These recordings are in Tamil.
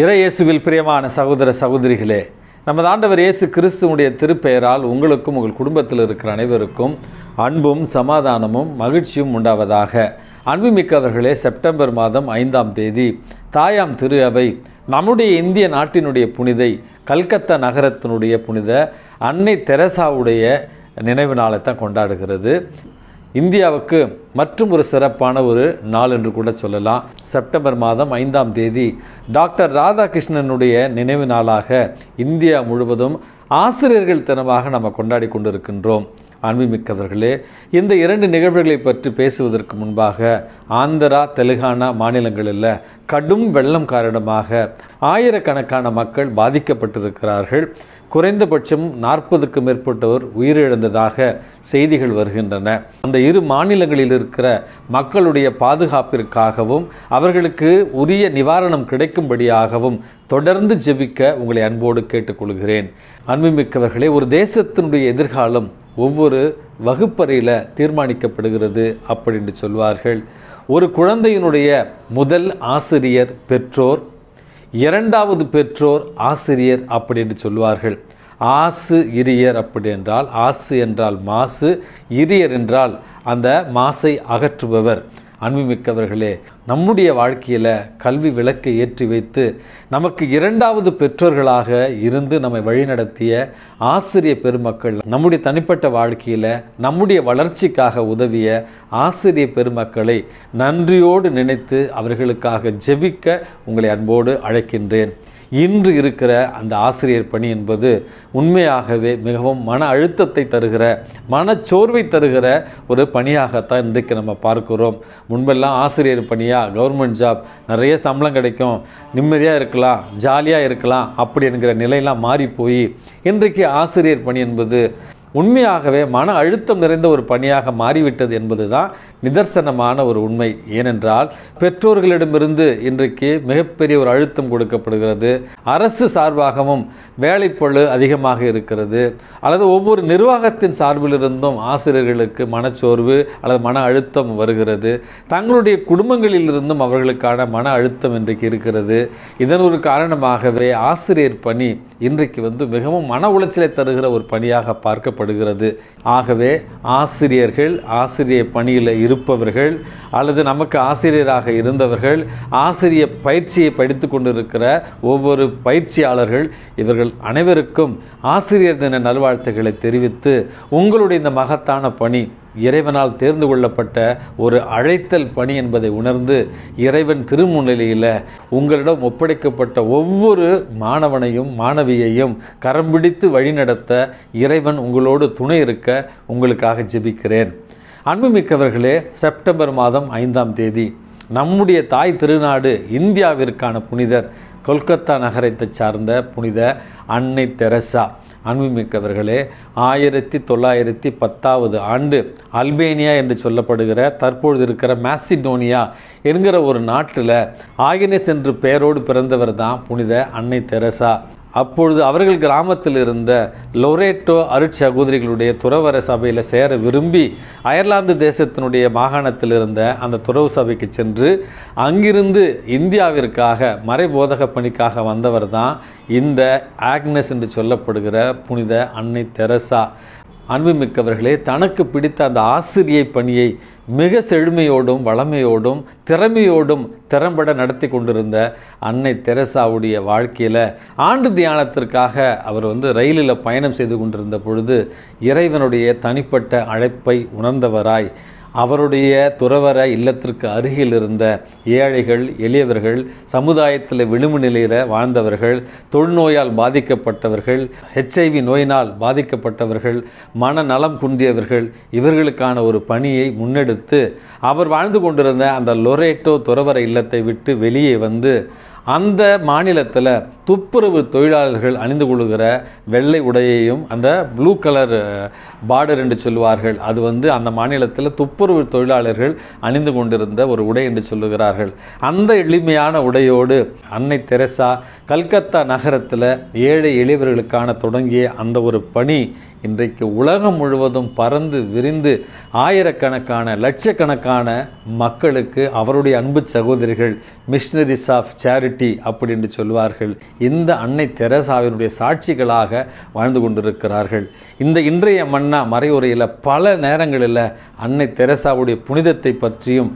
இறையேசுவில் பிரியமான சகோதர சகோதரிகளே நமது ஆண்டவர் இயேசு கிறிஸ்துவனுடைய திருப்பெயரால் உங்களுக்கும் உங்கள் குடும்பத்தில் இருக்கிற அனைவருக்கும் அன்பும் சமாதானமும் மகிழ்ச்சியும் உண்டாவதாக அன்புமிக்கவர்களே செப்டம்பர் மாதம் ஐந்தாம் தேதி தாயாம் திரு அவை நம்முடைய இந்திய நாட்டினுடைய புனிதை கல்கத்தா நகரத்தினுடைய புனித அன்னை தெரசாவுடைய நினைவு நாளை தான் கொண்டாடுகிறது இந்தியாவுக்கு மற்றும் ஒரு சிறப்பான ஒரு நாள் என்று கூட சொல்லலாம் செப்டம்பர் மாதம் ஐந்தாம் தேதி டாக்டர் ராதாகிருஷ்ணனுடைய நினைவு நாளாக இந்தியா முழுவதும் ஆசிரியர்கள் தினமாக நம்ம கொண்டாடி கொண்டிருக்கின்றோம் அன்புமிக்கவர்களே இந்த இரண்டு நிகழ்வுகளை பற்றி பேசுவதற்கு முன்பாக ஆந்திரா தெலுங்கானா மாநிலங்களில் கடும் வெள்ளம் காரணமாக ஆயிரக்கணக்கான மக்கள் பாதிக்கப்பட்டிருக்கிறார்கள் குறைந்தபட்சம் நாற்பதுக்கு மேற்பட்டோர் உயிரிழந்ததாக செய்திகள் வருகின்றன அந்த இரு மாநிலங்களில் இருக்கிற மக்களுடைய பாதுகாப்பிற்காகவும் அவர்களுக்கு உரிய நிவாரணம் கிடைக்கும்படியாகவும் தொடர்ந்து ஜெபிக்க உங்களை அன்போடு கேட்டுக்கொள்கிறேன் அன்புமிக்கவர்களே ஒரு தேசத்தினுடைய எதிர்காலம் ஒவ்வொரு வகுப்பறையில் தீர்மானிக்கப்படுகிறது அப்படின்னு சொல்வார்கள் ஒரு குழந்தையினுடைய முதல் ஆசிரியர் பெற்றோர் இரண்டாவது பெற்றோர் ஆசிரியர் அப்படின்னு சொல்லுவார்கள் ஆசு இரியர் அப்படி என்றால் ஆசு என்றால் மாசு இரியர் என்றால் அந்த மாசை அகற்றுபவர் அன்புமிக்கவர்களே நம்முடைய வாழ்க்கையில் கல்வி விளக்கை ஏற்றி வைத்து நமக்கு இரண்டாவது பெற்றோர்களாக இருந்து நம்மை வழிநடத்திய ஆசிரிய பெருமக்கள் நம்முடைய தனிப்பட்ட வாழ்க்கையில் நம்முடைய வளர்ச்சிக்காக உதவிய ஆசிரிய பெருமக்களை நன்றியோடு நினைத்து அவர்களுக்காக ஜெபிக்க உங்களை அன்போடு அழைக்கின்றேன் இன்று இருக்கிற அந்த ஆசிரியர் பணி என்பது உண்மையாகவே மிகவும் மன அழுத்தத்தை தருகிற மனச்சோர்வை தருகிற ஒரு பணியாகத்தான் இன்றைக்கு நம்ம பார்க்கிறோம் முன்பெல்லாம் ஆசிரியர் பணியாக கவர்மெண்ட் ஜாப் நிறைய சம்பளம் கிடைக்கும் நிம்மதியாக இருக்கலாம் ஜாலியாக இருக்கலாம் அப்படி என்கிற நிலையெல்லாம் மாறி போய் இன்றைக்கு ஆசிரியர் பணி என்பது உண்மையாகவே மன அழுத்தம் நிறைந்த ஒரு பணியாக மாறிவிட்டது என்பது தான் நிதர்சனமான ஒரு உண்மை ஏனென்றால் பெற்றோர்களிடமிருந்து இன்றைக்கு மிகப்பெரிய ஒரு அழுத்தம் கொடுக்கப்படுகிறது அரசு சார்பாகவும் வேலைப்பழு அதிகமாக இருக்கிறது அல்லது ஒவ்வொரு நிர்வாகத்தின் சார்பிலிருந்தும் ஆசிரியர்களுக்கு மனச்சோர்வு அல்லது மன அழுத்தம் வருகிறது தங்களுடைய குடும்பங்களிலிருந்தும் அவர்களுக்கான மன அழுத்தம் இன்றைக்கு இருக்கிறது இதன் ஒரு காரணமாகவே ஆசிரியர் பணி இன்றைக்கு வந்து மிகவும் மன உளைச்சலை தருகிற ஒரு பணியாக பார்க்கப்படுகிறது ஆகவே ஆசிரியர்கள் ஆசிரியர் பணியில் இருப்பவர்கள் அல்லது நமக்கு ஆசிரியராக இருந்தவர்கள் ஆசிரிய பயிற்சியை படித்து கொண்டிருக்கிற ஒவ்வொரு பயிற்சியாளர்கள் இவர்கள் அனைவருக்கும் ஆசிரியர் தின நல்வாழ்த்துக்களை தெரிவித்து உங்களுடைய இந்த மகத்தான பணி இறைவனால் தேர்ந்து கொள்ளப்பட்ட ஒரு அழைத்தல் பணி என்பதை உணர்ந்து இறைவன் திருமுன்னிலையில் உங்களிடம் ஒப்படைக்கப்பட்ட ஒவ்வொரு மாணவனையும் மாணவியையும் கரம் பிடித்து வழிநடத்த இறைவன் உங்களோடு துணை இருக்க உங்களுக்காக ஜெபிக்கிறேன் அன்புமிக்கவர்களே செப்டம்பர் மாதம் ஐந்தாம் தேதி நம்முடைய தாய் திருநாடு இந்தியாவிற்கான புனிதர் கொல்கத்தா நகரத்தை சார்ந்த புனித அன்னை தெரசா அன்புமிக்கவர்களே ஆயிரத்தி தொள்ளாயிரத்தி பத்தாவது ஆண்டு அல்பேனியா என்று சொல்லப்படுகிற தற்பொழுது இருக்கிற மேசிடோனியா என்கிற ஒரு நாட்டில் ஆகினஸ் என்று பெயரோடு பிறந்தவர் தான் புனித அன்னை தெரசா அப்பொழுது அவர்கள் கிராமத்தில் இருந்த லொரேட்டோ அருட்சகோதரிகளுடைய துறவர சபையில் சேர விரும்பி அயர்லாந்து தேசத்தினுடைய மாகாணத்தில் இருந்த அந்த துறவு சபைக்கு சென்று அங்கிருந்து இந்தியாவிற்காக மறைபோதக பணிக்காக வந்தவர் தான் இந்த ஆக்னஸ் என்று சொல்லப்படுகிற புனித அன்னை தெரசா அன்புமிக்கவர்களே தனக்கு பிடித்த அந்த ஆசிரியை பணியை மிக செழுமையோடும் வளமையோடும் திறமையோடும் திறம்பட நடத்தி கொண்டிருந்த அன்னை தெரசாவுடைய வாழ்க்கையில் ஆண்டு தியானத்திற்காக அவர் வந்து ரயிலில் பயணம் செய்து கொண்டிருந்த பொழுது இறைவனுடைய தனிப்பட்ட அழைப்பை உணர்ந்தவராய் அவருடைய துறவர இல்லத்திற்கு அருகில் இருந்த ஏழைகள் எளியவர்கள் சமுதாயத்தில் விளிம்பு நிலையில் வாழ்ந்தவர்கள் தொழுநோயால் பாதிக்கப்பட்டவர்கள் ஹெச்ஐவி நோயினால் பாதிக்கப்பட்டவர்கள் மனநலம் குன்றியவர்கள் இவர்களுக்கான ஒரு பணியை முன்னெடுத்து அவர் வாழ்ந்து கொண்டிருந்த அந்த லொரேட்டோ துறவர இல்லத்தை விட்டு வெளியே வந்து அந்த மாநிலத்தில் துப்புரவு தொழிலாளர்கள் அணிந்து கொள்கிற வெள்ளை உடையையும் அந்த ப்ளூ கலர் பார்டர் என்று சொல்லுவார்கள் அது வந்து அந்த மாநிலத்தில் துப்புரவு தொழிலாளர்கள் அணிந்து கொண்டிருந்த ஒரு உடை என்று சொல்லுகிறார்கள் அந்த எளிமையான உடையோடு அன்னை தெரசா கல்கத்தா நகரத்தில் ஏழை எளியவர்களுக்கான தொடங்கிய அந்த ஒரு பணி இன்றைக்கு உலகம் முழுவதும் பறந்து விரிந்து ஆயிரக்கணக்கான லட்சக்கணக்கான மக்களுக்கு அவருடைய அன்பு சகோதரிகள் மிஷினரிஸ் ஆஃப் சேரிட்டி அப்படின்னு சொல்வார்கள் இந்த அன்னை தெரசாவினுடைய சாட்சிகளாக வாழ்ந்து கொண்டிருக்கிறார்கள் இந்த இன்றைய மன்னா மறைவுரையில் பல நேரங்களில் அன்னை தெரசாவுடைய புனிதத்தை பற்றியும்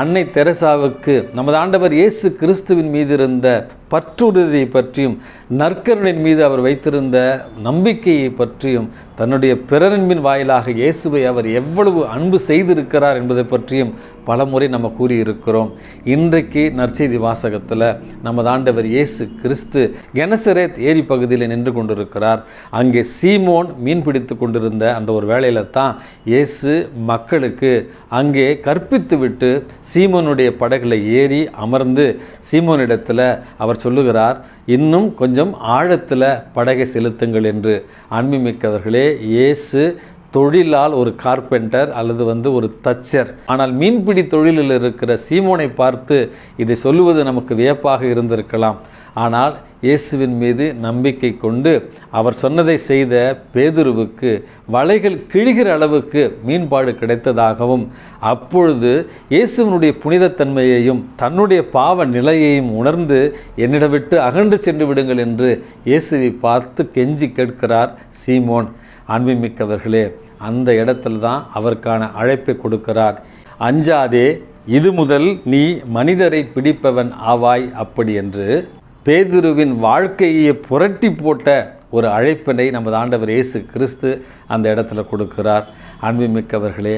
அன்னை தெரசாவுக்கு நமது ஆண்டவர் இயேசு கிறிஸ்துவின் மீது இருந்த பற்றுறுதியை பற்றியும் நற்கருணின் மீது அவர் வைத்திருந்த நம்பிக்கையை பற்றியும் தன்னுடைய பிறரன்பின் வாயிலாக இயேசுவை அவர் எவ்வளவு அன்பு செய்திருக்கிறார் என்பதை பற்றியும் பல முறை நம்ம கூறியிருக்கிறோம் இன்றைக்கு நற்செய்தி வாசகத்தில் நமது ஆண்டவர் இயேசு கிறிஸ்து கெனசரேத் ஏரி பகுதியில் நின்று கொண்டிருக்கிறார் அங்கே சீமோன் மீன் பிடித்து கொண்டிருந்த அந்த ஒரு வேளையில் தான் இயேசு மக்களுக்கு அங்கே கற்பித்து விட்டு சீமோனுடைய படகுல ஏறி அமர்ந்து சீமோனிடத்தில் அவர் சொல்லுகிறார் இன்னும் கொஞ்சம் ஆழத்தில் படகை செலுத்துங்கள் என்று அன்புமிக்கவர்களே இயேசு தொழிலால் ஒரு கார்பெண்டர் அல்லது வந்து ஒரு தச்சர் ஆனால் மீன்பிடி தொழிலில் இருக்கிற சீமோனை பார்த்து இதை சொல்லுவது நமக்கு வியப்பாக இருந்திருக்கலாம் ஆனால் இயேசுவின் மீது நம்பிக்கை கொண்டு அவர் சொன்னதை செய்த பேதுருவுக்கு வலைகள் கிழிகிற அளவுக்கு மீன்பாடு கிடைத்ததாகவும் அப்பொழுது இயேசுவனுடைய புனிதத்தன்மையையும் தன்னுடைய பாவ நிலையையும் உணர்ந்து என்னிடம் விட்டு அகன்று சென்று விடுங்கள் என்று இயேசுவை பார்த்து கெஞ்சி கேட்கிறார் சீமோன் அன்பிமிக்கவர்களே அந்த இடத்துல தான் அவருக்கான அழைப்பை கொடுக்கிறார் அஞ்சாதே இது முதல் நீ மனிதரை பிடிப்பவன் ஆவாய் அப்படி என்று பேதுருவின் வாழ்க்கையை புரட்டி போட்ட ஒரு அழைப்பினை நமது ஆண்டவர் இயேசு கிறிஸ்து அந்த இடத்துல கொடுக்கிறார் அன்புமிக்கவர்களே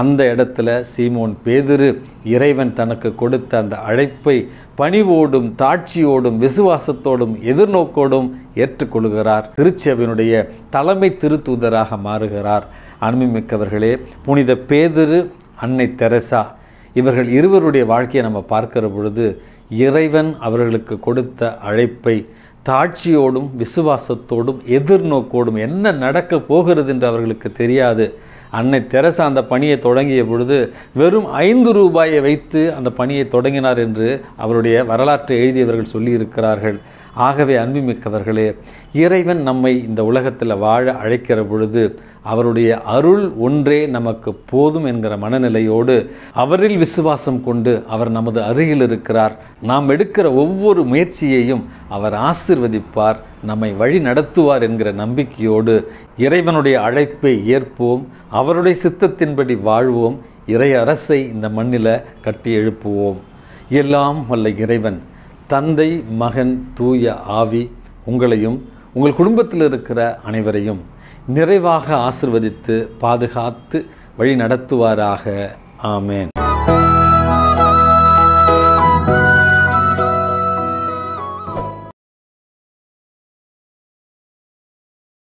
அந்த இடத்துல சீமோன் பேதுரு இறைவன் தனக்கு கொடுத்த அந்த அழைப்பை பணிவோடும் தாட்சியோடும் விசுவாசத்தோடும் எதிர்நோக்கோடும் ஏற்றுக்கொள்கிறார் திருச்சபையினுடைய தலைமை திருத்தூதராக மாறுகிறார் அன்புமிக்கவர்களே புனித பேதுரு அன்னை தெரசா இவர்கள் இருவருடைய வாழ்க்கையை நம்ம பார்க்கிற பொழுது இறைவன் அவர்களுக்கு கொடுத்த அழைப்பை தாட்சியோடும் விசுவாசத்தோடும் எதிர்நோக்கோடும் என்ன நடக்க போகிறது என்று அவர்களுக்கு தெரியாது அன்னை தெரசா அந்த பணியை தொடங்கிய பொழுது வெறும் ஐந்து ரூபாயை வைத்து அந்த பணியை தொடங்கினார் என்று அவருடைய வரலாற்றை எழுதியவர்கள் சொல்லியிருக்கிறார்கள் ஆகவே அன்புமிக்கவர்களே இறைவன் நம்மை இந்த உலகத்தில் வாழ அழைக்கிற பொழுது அவருடைய அருள் ஒன்றே நமக்கு போதும் என்கிற மனநிலையோடு அவரில் விசுவாசம் கொண்டு அவர் நமது அருகில் இருக்கிறார் நாம் எடுக்கிற ஒவ்வொரு முயற்சியையும் அவர் ஆசிர்வதிப்பார் நம்மை வழி நடத்துவார் என்கிற நம்பிக்கையோடு இறைவனுடைய அழைப்பை ஏற்போம் அவருடைய சித்தத்தின்படி வாழ்வோம் இறை அரசை இந்த மண்ணில் கட்டி எழுப்புவோம் எல்லாம் வல்ல இறைவன் தந்தை மகன் தூய ஆவி உங்களையும் உங்கள் குடும்பத்தில் இருக்கிற அனைவரையும் நிறைவாக ஆசிர்வதித்து பாதுகாத்து வழி நடத்துவாராக ஆமேன்